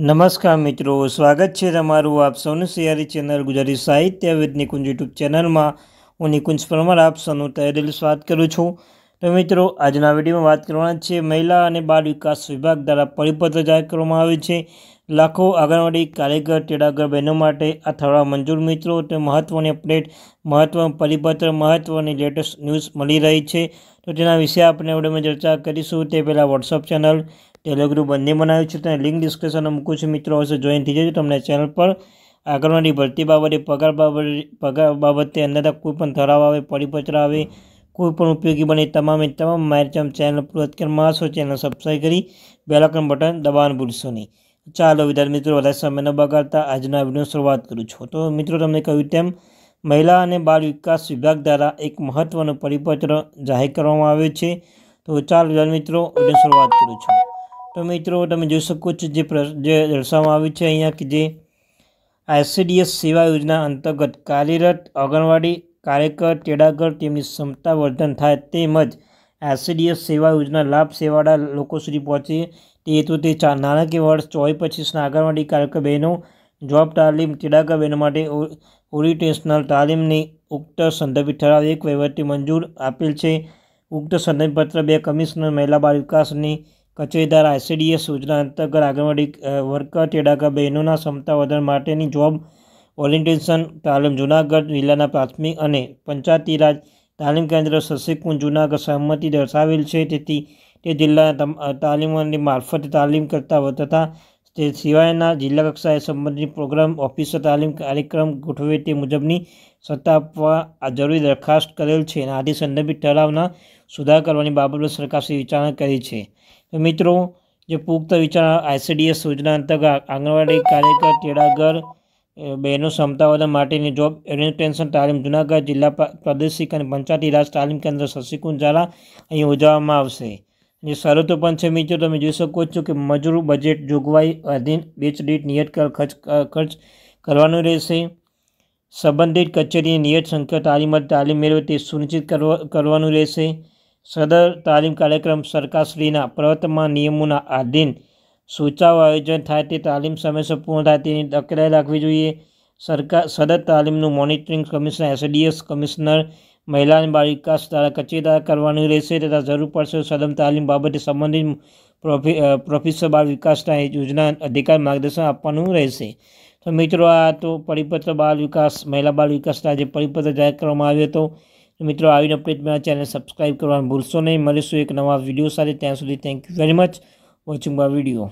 નમસ્કાર મિત્રો સ્વાગત છે તમારું આપ સૌનું સિયારી ચેનલ ગુજરાતી સાહિત્ય વિદ નિકુંજ યુટ્યુબ ચેનલમાં હું નિકુંજ પરમાર આપ સૌનું તહેરેલી સ્વાગત કરું છું તો મિત્રો આજના વિડીયોમાં વાત કરવાના છે મહિલા અને બાળ વિકાસ વિભાગ દ્વારા પરિપત્ર જાહેર કરવામાં આવે છે લાખો આંગણવાડી કાર્યકર ટેડાગર બહેનો માટે આ થવા મંજૂર મિત્રો તે મહત્ત્વની અપડેટ મહત્ત્વનું પરિપત્ર મહત્ત્વની લેટેસ્ટ ન્યૂઝ મળી રહી છે તો તેના વિશે આપણે વિડીયોમાં ચર્ચા કરીશું તે પહેલાં વોટ્સઅપ ચેનલ ટેલિયો ગ્રુપ બંને બનાવ્યું છે ત્યાં લિંક ડિસ્ક્રિપ્શનમાં મૂકું છું મિત્રો હશે જોઈન થઈ જજો તમને ચેનલ પર આગળવાની ભરતી બાબતે પગાર બાબતે પગાર બાબતે અંદાજા કોઈપણ ધરાવ આવે પરિપત્ર આવે કોઈપણ ઉપયોગી બને તમામે તમામ મારી ચેનલ પુરસ્કારમાં હશો ચેનલ સબસ્ક્રાઈબ કરી બેલાકન બટન દબાવવાનું ભૂલશો નહીં ચાલો વિદ્યાર્થી મિત્રો વધારે સમય ન બગાડતા આજના વિડીયો શરૂઆત કરું છું તો મિત્રો તમને કહ્યું તેમ મહિલા અને બાળ વિકાસ વિભાગ દ્વારા એક મહત્વનો પરિપત્ર જાહેર કરવામાં આવ્યું છે તો ચાલો વિદ્યાર્થી મિત્રો વિડીયો શરૂઆત કરું છું તો મિત્રો તમે જોઈ શકો છો જે જે દર્શાવવામાં આવ્યું છે અહીંયા કે જે આઈસીડીએસ સેવા યોજના અંતર્ગત કાર્યરત આંગણવાડી કાર્યકર ટેડાગર તેમની ક્ષમતા વર્ધન થાય તેમજ આઈસીડીએસ સેવા યોજના લાભ સેવાળા લોકો સુધી પહોંચે તે હેતુ તે નાણાકીય વર્ષ ચોવીસ પચીસના આંગણવાડી કાર્યકર બહેનો જોબ તાલીમ તેડાગર બહેનો માટે ઓરિટેશનલ તાલીમની ઉક્ત સંદર્ભિત ઠરાવ એક વહીવટી મંજૂર આપેલ છે ઉક્ત સંદર્ભપત્ર બે કમિશનર મહિલા બાળ વિકાસની કચેરીદાર આઈસીડીએસ યોજના અંતર્ગત આંગણવાડી વર્કર તેડાગર બહેનોના ક્ષમતા વધાર માટેની જોબ ઓરિએન્ટેશન તાલીમ જૂનાગઢ જિલ્લાના પ્રાથમિક અને પંચાયતી રાજ તાલીમ કેન્દ્ર શશિકુંજ જૂનાગઢ સહમતિ દર્શાવેલ છે તેથી તે જિલ્લાના તાલીમોની મારફતે તાલીમ કરતા તથા તે સિવાયના જિલ્લા કક્ષાએ સંબંધિત પ્રોગ્રામ ઓફિસર તાલીમ કાર્યક્રમ ગોઠવે તે મુજબની સત્તા આપવા જરૂરી દરખાસ્ત કરેલ છે અને આથી સંદર્ભિત ઠરાવના સુધાર કરવાની બાબત સરકારશ્રી વિચારણા કરી છે મિત્રો જે પુખ્ત વિચારણા આઈસીડીએસ યોજના અંતર્ગત આંગણવાડી કાર્યકર તેડાગર બહેનો ક્ષમતાવર્ધન માટેની જોબ એડમિનિસ્ટ્રેશન તાલીમ જૂનાગઢ જિલ્લા પ્રાદેશિક અને પંચાયતી રાજ તાલીમ કેન્દ્ર શશિકુંજ ઝાલા અહીં યોજવામાં આવશે એની શરતો પણ છે મિત્રો તમે જોઈ શકો છો કે મજૂર બજેટ જોગવાઈ અધીન બેચ દીઠ નિયત ખર્ચ ખર્ચ કરવાનું રહેશે સંબંધિત કચેરીની નિયત સંખ્યા તાલીમત તાલીમ મેળવે તે સુનિશ્ચિત કરવાનું રહેશે સદર તાલીમ કાર્યક્રમ સરકારશ્રીના પ્રવર્તમાન નિયમોના આધીન સૂચાવ આયોજન થાય તે તાલીમ સમયસર પૂર્ણ થાય તેની તકેદારી રાખવી જોઈએ સરકાર સદર તાલીમનું મોનિટરિંગ કમિશનર એસડીએસ કમિશનર મહિલાની બાળ વિકાસ દ્વારા કચેરીદાર કરવાનું રહેશે તથા જરૂર પડશે સદમ તાલીમ બાબતે સંબંધિત પ્રોફેસર બાળ વિકાસના યોજના અધિકાર માર્ગદર્શન આપવાનું રહેશે તો મિત્રો આ તો પરિપત્ર બાળ વિકાસ મહિલા બાળ વિકાસના જે પરિપત્ર જાહેર કરવામાં આવ્યો હતો મિત્રો આવીને અપડેટ મેળા ચેનલ સબસ્ક્રાઈબ કરવાનું ભૂલશો નહીં મળીશું એક નવા વિડીયો સાથે ત્યાં સુધી thank you very much watching my video